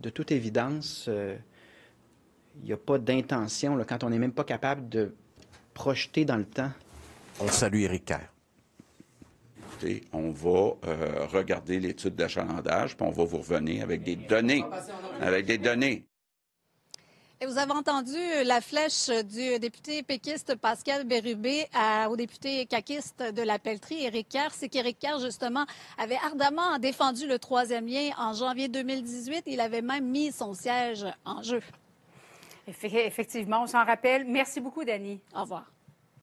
de toute évidence, euh, il n'y a pas d'intention quand on n'est même pas capable de projeter dans le temps. On salue eric Kerr. on va euh, regarder l'étude d'achalandage, puis on va vous revenir avec des données. Avec des données. Et vous avez entendu la flèche du député péquiste Pascal Bérubé au député caquiste de la Pelletrie, Éric Kerr. C'est qu'Éric Kerr, justement, avait ardemment défendu le troisième lien en janvier 2018. Il avait même mis son siège en jeu. Effectivement, on s'en rappelle. Merci beaucoup, Dani. Au revoir.